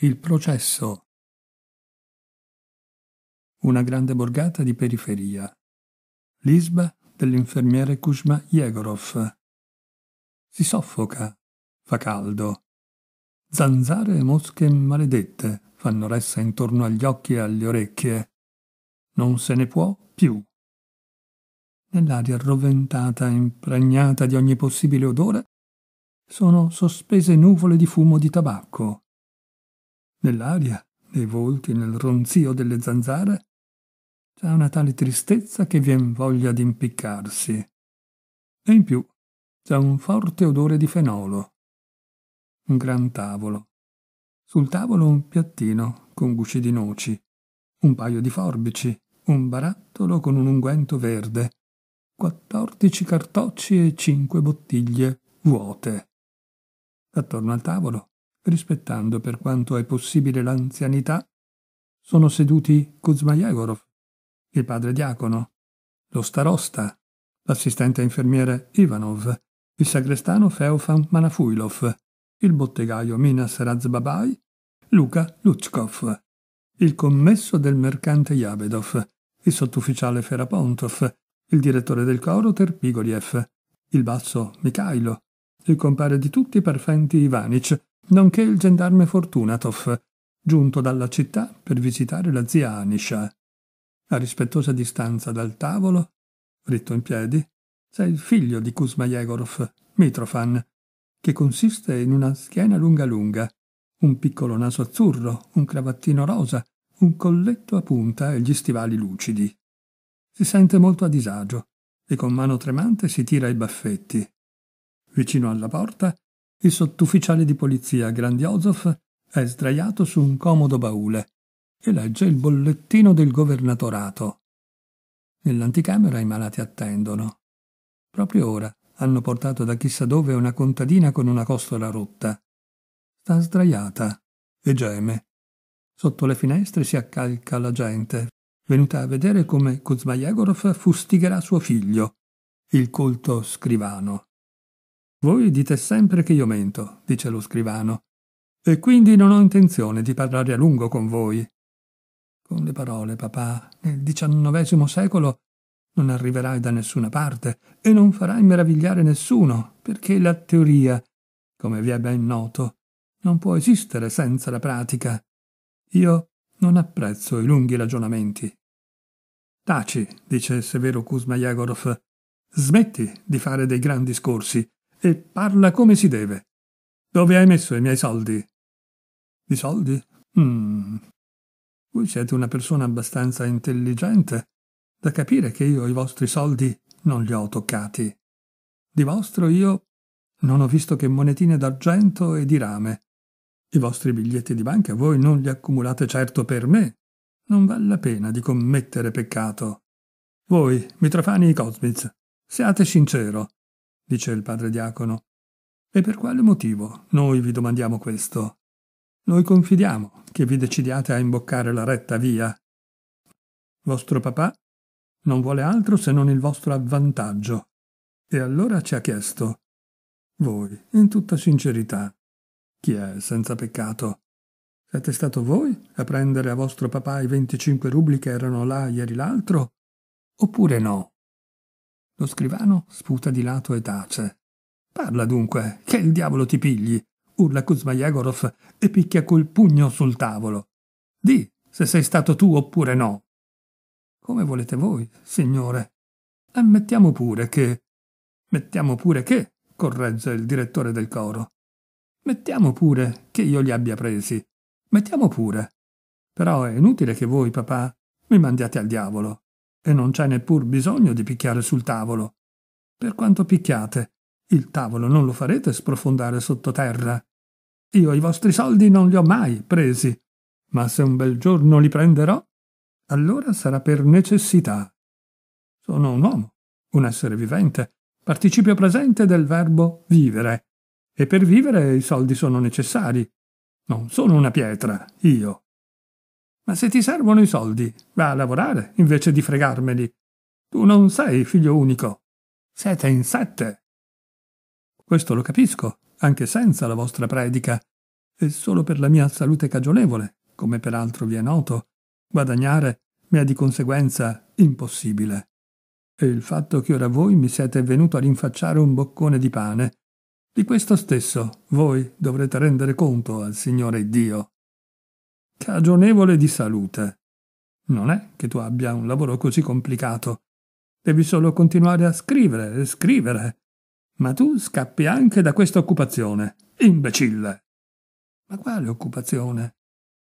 Il processo. Una grande borgata di periferia. L'isba dell'infermiere Kuzma Yegorov. Si soffoca. Fa caldo. Zanzare e mosche maledette fanno ressa intorno agli occhi e alle orecchie. Non se ne può più. Nell'aria arroventata, impregnata di ogni possibile odore, sono sospese nuvole di fumo di tabacco nell'aria, nei volti, nel ronzio delle zanzare, c'è una tale tristezza che vien voglia di impiccarsi. E in più c'è un forte odore di fenolo. Un gran tavolo. Sul tavolo un piattino con gusci di noci, un paio di forbici, un barattolo con un unguento verde, quattordici cartocci e cinque bottiglie vuote. Attorno al tavolo rispettando per quanto è possibile l'anzianità, sono seduti Kuzma Yegorov, il padre diacono, lo starosta, l'assistente infermiere Ivanov, il sagrestano Feofan Manafuilov, il bottegaio Minas Razbabai, Luca Luchkov, il commesso del mercante Yavedov, il sottufficiale Ferapontov, il direttore del coro Terpigoliev, il basso Mikhailo, il compare di tutti i parfenti Ivanic, nonché il gendarme Fortunatov, giunto dalla città per visitare la zia Anisha. A rispettosa distanza dal tavolo, ritto in piedi, c'è il figlio di Kuzma Yegorov, Mitrofan, che consiste in una schiena lunga lunga, un piccolo naso azzurro, un cravattino rosa, un colletto a punta e gli stivali lucidi. Si sente molto a disagio e con mano tremante si tira i baffetti. Vicino alla porta il sottufficiale di polizia Grandiozov è sdraiato su un comodo baule e legge il bollettino del governatorato. Nell'anticamera i malati attendono. Proprio ora hanno portato da chissà dove una contadina con una costola rotta. Sta sdraiata e geme. Sotto le finestre si accalca la gente, venuta a vedere come Kuzmajegorov fustigherà suo figlio, il colto scrivano. Voi dite sempre che io mento, dice lo scrivano, e quindi non ho intenzione di parlare a lungo con voi. Con le parole, papà, nel XIX secolo non arriverai da nessuna parte e non farai meravigliare nessuno, perché la teoria, come vi è ben noto, non può esistere senza la pratica. Io non apprezzo i lunghi ragionamenti. Taci, dice Severo Kuzma Yagorov, smetti di fare dei grandi discorsi e parla come si deve. Dove hai messo i miei soldi? I soldi? Mm. Voi siete una persona abbastanza intelligente da capire che io i vostri soldi non li ho toccati. Di vostro io non ho visto che monetine d'argento e di rame. I vostri biglietti di banca voi non li accumulate certo per me. Non vale la pena di commettere peccato. Voi, Mitrofani Cosmiz, siate sincero dice il padre diacono. E per quale motivo noi vi domandiamo questo? Noi confidiamo che vi decidiate a imboccare la retta via. Vostro papà non vuole altro se non il vostro avvantaggio. E allora ci ha chiesto, voi, in tutta sincerità, chi è senza peccato? Siete stato voi a prendere a vostro papà i 25 rubli che erano là ieri l'altro? Oppure no? Lo scrivano sputa di lato e tace. Parla dunque, che il diavolo ti pigli, urla Kuzmajagorov e picchia col pugno sul tavolo. Di se sei stato tu oppure no. Come volete voi, signore. Ammettiamo pure che. Mettiamo pure che, corregge il direttore del coro. Mettiamo pure che io li abbia presi. Mettiamo pure. Però è inutile che voi, papà, mi mandiate al diavolo e non c'è neppur bisogno di picchiare sul tavolo. Per quanto picchiate, il tavolo non lo farete sprofondare sottoterra. Io i vostri soldi non li ho mai presi, ma se un bel giorno li prenderò, allora sarà per necessità. Sono un uomo, un essere vivente, participio presente del verbo vivere, e per vivere i soldi sono necessari. Non sono una pietra, io. Ma se ti servono i soldi, va a lavorare invece di fregarmeli. Tu non sei figlio unico. Siete in sette. Questo lo capisco, anche senza la vostra predica. E solo per la mia salute cagionevole, come peraltro vi è noto, guadagnare mi è di conseguenza impossibile. E il fatto che ora voi mi siete venuto a rinfacciare un boccone di pane, di questo stesso voi dovrete rendere conto al Signore Dio cagionevole di salute. Non è che tu abbia un lavoro così complicato. Devi solo continuare a scrivere e scrivere. Ma tu scappi anche da questa occupazione, imbecille. Ma quale occupazione?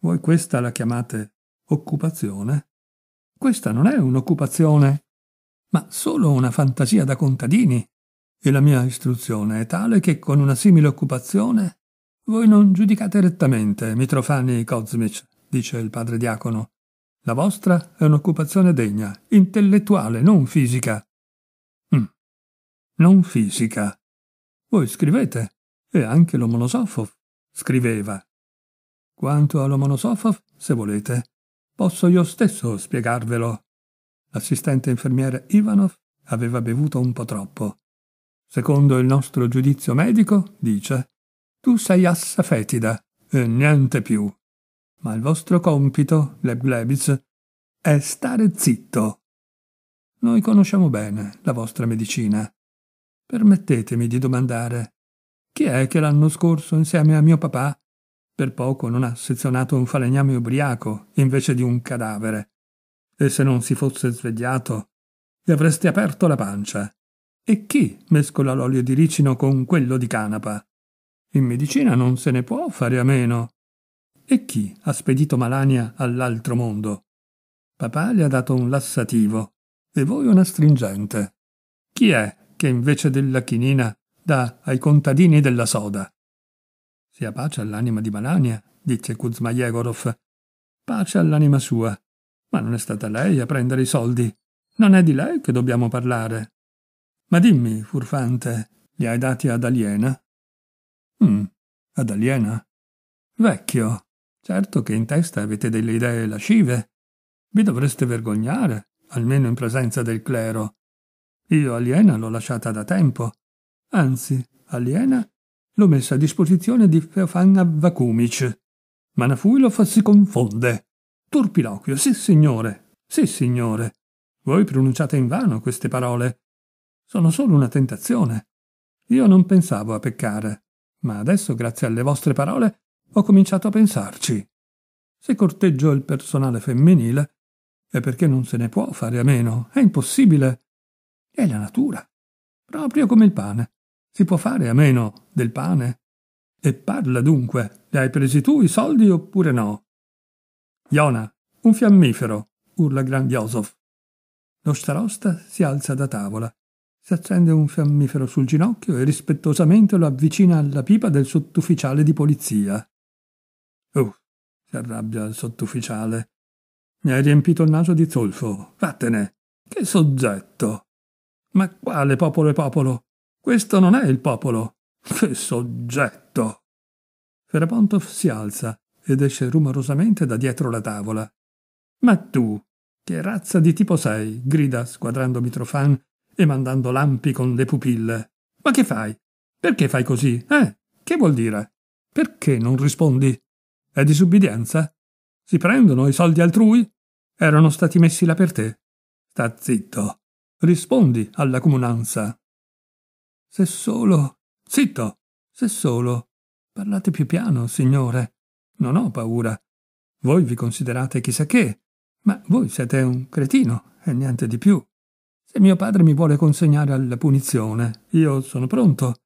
Voi questa la chiamate occupazione? Questa non è un'occupazione, ma solo una fantasia da contadini. E la mia istruzione è tale che con una simile occupazione voi non giudicate rettamente, Mitrofani Kozmic, dice il padre diacono. La vostra è un'occupazione degna, intellettuale, non fisica. Mm. Non fisica. Voi scrivete, e anche l'Omonosofov scriveva. Quanto all'Omonosofov, se volete, posso io stesso spiegarvelo. L'assistente infermiere Ivanov aveva bevuto un po' troppo. Secondo il nostro giudizio medico, dice, tu sei assa fetida e niente più. Ma il vostro compito, Leb Glebiz, è stare zitto. Noi conosciamo bene la vostra medicina. Permettetemi di domandare, chi è che l'anno scorso, insieme a mio papà, per poco non ha sezionato un falegname ubriaco invece di un cadavere? E se non si fosse svegliato, gli avreste aperto la pancia. E chi mescola l'olio di ricino con quello di canapa? In medicina non se ne può fare a meno. E chi ha spedito Malania all'altro mondo? Papà le ha dato un lassativo e voi una stringente. Chi è che invece della chinina dà ai contadini della soda? Sia pace all'anima di Malania, dice Kuzma Yegorov. Pace all'anima sua. Ma non è stata lei a prendere i soldi. Non è di lei che dobbiamo parlare. Ma dimmi, furfante, li hai dati ad Aliena? Mm, ad aliena? Vecchio, certo che in testa avete delle idee lascive. Vi dovreste vergognare, almeno in presenza del clero. Io aliena l'ho lasciata da tempo. Anzi, aliena l'ho messa a disposizione di Feofan Avvacumic. Manafuilov si confonde. Turpiloquio, sì signore, sì signore. Voi pronunciate invano queste parole. Sono solo una tentazione. Io non pensavo a peccare ma adesso, grazie alle vostre parole, ho cominciato a pensarci. Se corteggio il personale femminile, è perché non se ne può fare a meno, è impossibile. È la natura, proprio come il pane. Si può fare a meno del pane? E parla dunque, li hai presi tu i soldi oppure no? Iona, un fiammifero, urla Grandiosov. Lo starosta si alza da tavola, si accende un fiammifero sul ginocchio e rispettosamente lo avvicina alla pipa del sottufficiale di polizia. Uh, si arrabbia il sottufficiale. Mi hai riempito il naso di zolfo. Vattene. Che soggetto. Ma quale popolo è popolo? Questo non è il popolo. Che soggetto. Ferapontov si alza ed esce rumorosamente da dietro la tavola. Ma tu, che razza di tipo sei? grida, squadrando Mitrofan, e mandando lampi con le pupille. Ma che fai? Perché fai così? Eh? Che vuol dire? Perché non rispondi? È disubbidienza? Si prendono i soldi altrui? Erano stati messi là per te. Sta zitto. Rispondi alla comunanza. Se solo. Zitto. Se solo. Parlate più piano, signore. Non ho paura. Voi vi considerate chissà che, ma voi siete un cretino e niente di più. Se mio padre mi vuole consegnare alla punizione, io sono pronto.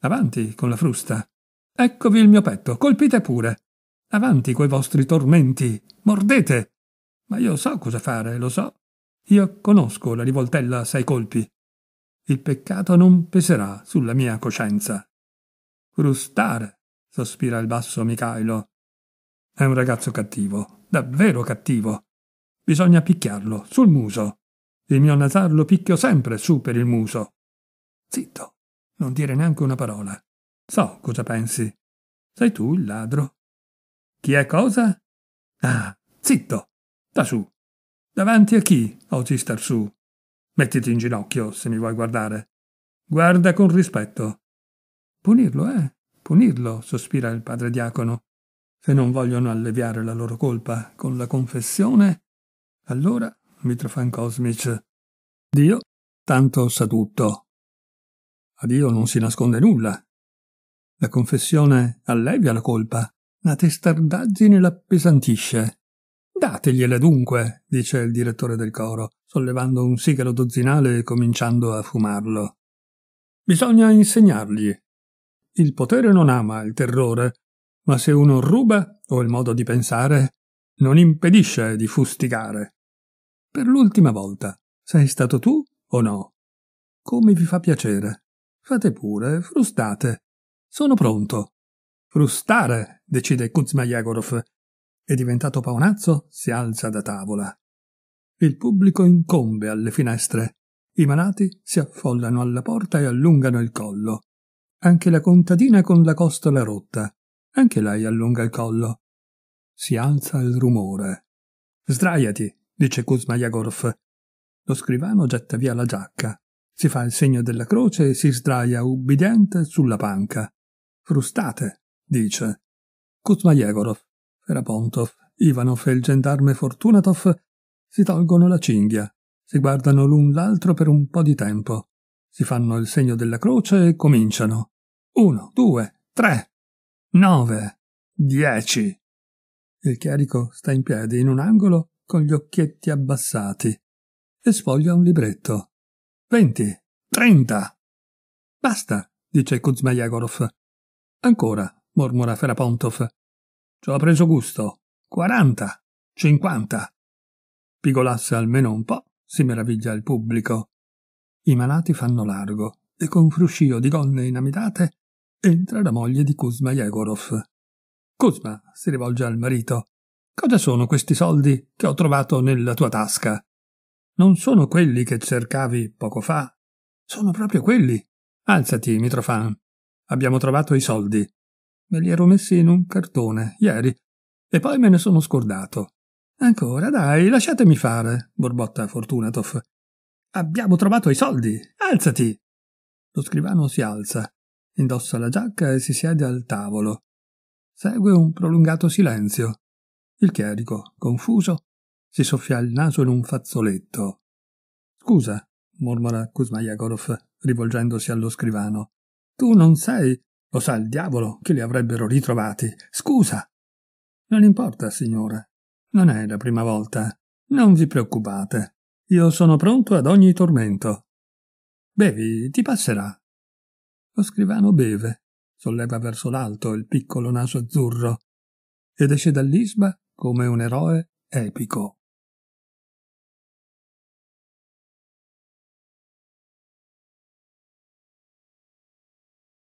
Avanti con la frusta. Eccovi il mio petto, colpite pure. Avanti coi vostri tormenti, mordete. Ma io so cosa fare, lo so. Io conosco la rivoltella a sei colpi. Il peccato non peserà sulla mia coscienza. Frustare, sospira il basso Micailo. È un ragazzo cattivo, davvero cattivo. Bisogna picchiarlo sul muso. Il mio Nasar lo picchio sempre su per il muso. Zitto, non dire neanche una parola. So cosa pensi. Sei tu il ladro. Chi è cosa? Ah, zitto, da su. Davanti a chi osi star su? Mettiti in ginocchio se mi vuoi guardare. Guarda con rispetto. Punirlo, eh? Punirlo, sospira il padre diacono. Se non vogliono alleviare la loro colpa con la confessione, allora Mitrofan Cosmic. Dio tanto sa tutto. A Dio non si nasconde nulla. La confessione allevia la colpa, la testardaggine l'appesantisce. Dategliele dunque, dice il direttore del coro, sollevando un sigaro dozzinale e cominciando a fumarlo. Bisogna insegnargli. Il potere non ama il terrore, ma se uno ruba, o il modo di pensare, non impedisce di fustigare. Per l'ultima volta, sei stato tu o no? Come vi fa piacere. Fate pure, frustate. Sono pronto. Frustare, decide Kuzma Yagorov. È diventato paonazzo, si alza da tavola. Il pubblico incombe alle finestre. I malati si affollano alla porta e allungano il collo. Anche la contadina con la costola rotta. Anche lei allunga il collo. Si alza il rumore. Sdraiati, dice Kuzma Yagorov. Lo scrivano getta via la giacca, si fa il segno della croce e si sdraia ubbidiente sulla panca. Frustate, dice. Kuzma Yegorov, Ferapontov, Ivanov e il gendarme Fortunatov si tolgono la cinghia, si guardano l'un l'altro per un po' di tempo, si fanno il segno della croce e cominciano. Uno, due, tre, nove, dieci. Il chierico sta in piedi in un angolo con gli occhietti abbassati e sfoglia un libretto. Venti, trenta. Basta, dice Kuzmajagorov. Ancora, mormora Ferapontov. Ci ho preso gusto. Quaranta, cinquanta. Pigolasse almeno un po', si meraviglia il pubblico. I malati fanno largo e con fruscio di gonne inamidate entra la moglie di Kuzma Yegorov. Kuzma si rivolge al marito. Cosa sono questi soldi che ho trovato nella tua tasca? Non sono quelli che cercavi poco fa. Sono proprio quelli. Alzati, Mitrofan. Abbiamo trovato i soldi. Me li ero messi in un cartone, ieri, e poi me ne sono scordato. Ancora, dai, lasciatemi fare, borbotta Fortunatov. Abbiamo trovato i soldi. Alzati. Lo scrivano si alza, indossa la giacca e si siede al tavolo. Segue un prolungato silenzio. Il chierico, confuso, si soffia il naso in un fazzoletto. Scusa, mormora Kuzmajagorov, rivolgendosi allo scrivano. Tu non sei. Lo sa il diavolo che li avrebbero ritrovati. Scusa. Non importa, signore. Non è la prima volta. Non vi preoccupate. Io sono pronto ad ogni tormento. Bevi, ti passerà. Lo scrivano beve, solleva verso l'alto il piccolo naso azzurro ed esce dall'isba come un eroe epico.